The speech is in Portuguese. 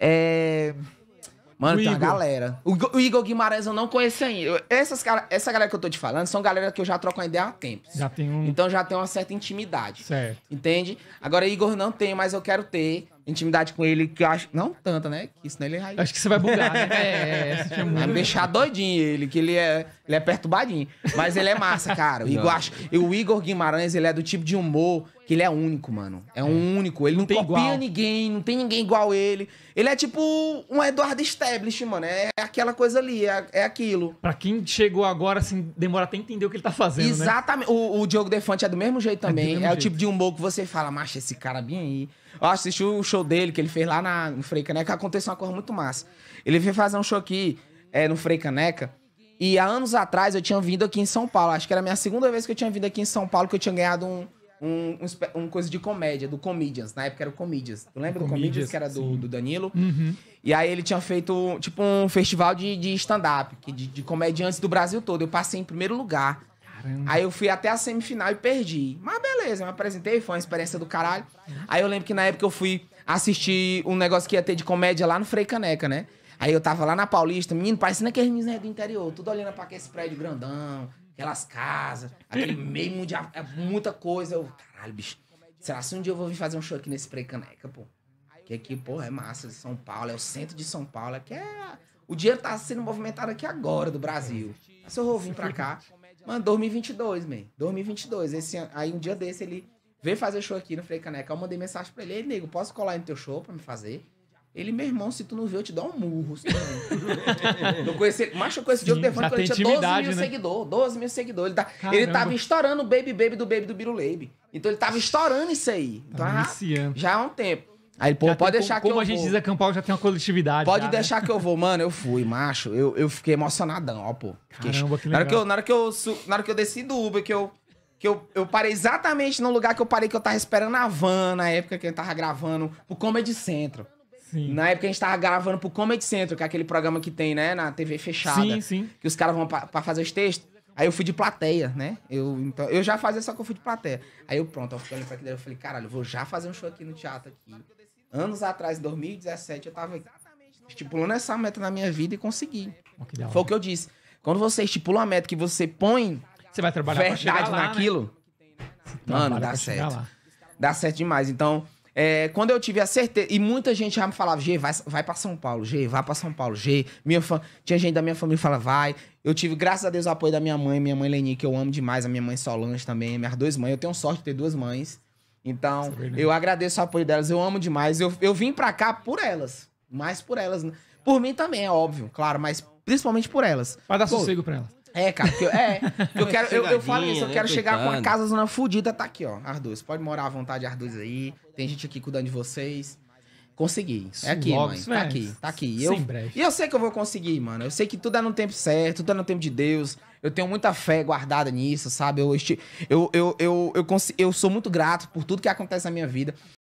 É. Mano, o tem uma galera. O, Igor Guimarães eu não conheço ainda. Essas, essa galera que eu tô te falando são galera que eu já troco uma ideia há tempos. Já tem um... Então já tem uma certa intimidade. Certo. Entende? Agora, Igor não tem, mas eu quero ter intimidade com ele que eu acho. Não tanta, né? Que senão ele vai. É acho que você vai bugar, né? É, é, é vai deixar doidinho ele, que ele é, ele é perturbadinho. Mas ele é massa, cara. O Igor, acho, o Igor Guimarães, ele é do tipo de humor que ele é único, mano. É um é. único. Ele não, não copia igual. ninguém, não tem ninguém igual ele. Ele é tipo um Eduardo Stablish, mano. É aquela coisa ali, é, é aquilo. Pra quem chegou agora, assim, demora até entender o que ele tá fazendo, né? Exatamente. Né? O, o Diogo Defante é do mesmo jeito também. É, mesmo é jeito. o tipo de humor que você fala, macho, esse cara bem aí. Eu assisti o show show dele, que ele fez lá na, no Frei Caneca, aconteceu uma coisa muito massa. Ele veio fazer um show aqui é, no Frei Caneca. E há anos atrás eu tinha vindo aqui em São Paulo. Acho que era a minha segunda vez que eu tinha vindo aqui em São Paulo, que eu tinha ganhado um, um, um, um coisa de comédia, do Comedians. Na época era o Comedians. Tu lembra do Comedians, que era do, do Danilo? Uhum. E aí ele tinha feito, tipo, um festival de, de stand-up, de, de comediantes do Brasil todo. Eu passei em primeiro lugar. Aí eu fui até a semifinal e perdi. Mas beleza, me apresentei, foi uma experiência do caralho. Aí eu lembro que na época eu fui assistir um negócio que ia ter de comédia lá no Frei Caneca, né? Aí eu tava lá na Paulista, menino, parecendo aqueles meninos né, do interior, tudo olhando pra aquele prédio grandão, aquelas casas, aquele meio mundial, é muita coisa. Eu, caralho, bicho, será que um dia eu vou vir fazer um show aqui nesse Frei Caneca, pô? Que aqui, porra, é massa São Paulo, é o centro de São Paulo, que é. O dinheiro tá sendo movimentado aqui agora do Brasil. Mas eu vou vir pra cá. Mano, 2022, man. 2022. Esse, aí um dia desse ele veio fazer show aqui no Frei Caneca. Eu mandei mensagem pra ele: Ei, nego, posso colar aí no teu show pra me fazer? Ele, meu irmão, se tu não vê, eu te dou um murro. eu conheci Macho, eu conheci Sim, o Diogo Defante quando ele tinha 12 mil né? seguidores. 12 mil seguidores. Ele, tá, ele tava estourando o Baby Baby do Baby do Biruleibe. Então ele tava estourando isso aí. Então, tá já há um tempo. Aí ele, pô, já pode tem, deixar como, que como eu Como a gente vou. diz, acampar já tem uma coletividade. Pode já, né? deixar né? que eu vou. Mano, eu fui, macho. Eu, eu fiquei emocionadão, ó, pô. Fiquei... Caramba, que legal. Na hora que eu, na hora que eu, na hora que eu desci do Uber, que eu, que eu, eu parei exatamente no lugar que eu parei, que eu tava esperando a van, na época que a gente tava gravando o Comedy Central. Sim. Na época a gente tava gravando pro Comedy Central, que é aquele programa que tem, né, na TV fechada. Sim, sim. Que os caras vão pra, pra fazer os textos. Aí eu fui de plateia, né? Eu, então, eu já fazia, só que eu fui de plateia. Aí eu pronto, eu fiquei olhando pra aqui, eu falei, caralho, eu vou já fazer um show aqui no teatro aqui. Anos atrás, em 2017, eu estava estipulando essa meta na minha vida e consegui. Oh, Foi o que eu disse. Quando você estipula uma meta que você põe você vai trabalhar verdade lá, naquilo, né? mano, dá certo. Lá. Dá certo demais. Então, é, quando eu tive a certeza. E muita gente já me falava, G, vai, vai para São Paulo, G, vai para São Paulo, G. Minha fam... Tinha gente da minha família que falava, vai. Eu tive, graças a Deus, o apoio da minha mãe, minha mãe é Leni, que eu amo demais, a minha mãe é Solange também, minhas duas mães. Eu tenho sorte de ter duas mães. Então, é eu agradeço o apoio delas, eu amo demais. Eu, eu vim pra cá por elas, mais por elas. Por mim também, é óbvio, claro, mas principalmente por elas. Vai dar Pô, sossego pra elas. É, cara, eu, é, eu quero, eu, eu falo isso, eu quero né, chegar com a casa zona fudida, tá aqui, ó, Arduz. Pode morar à vontade, Arduz aí. Tem gente aqui cuidando de vocês. Consegui. É aqui, mãe. Tá, né? tá aqui, tá aqui. E eu, e eu sei que eu vou conseguir, mano. Eu sei que tudo é no tempo certo, tudo é no tempo de Deus. Eu tenho muita fé guardada nisso, sabe? Eu, eu, eu, eu, eu, eu, eu sou muito grato por tudo que acontece na minha vida.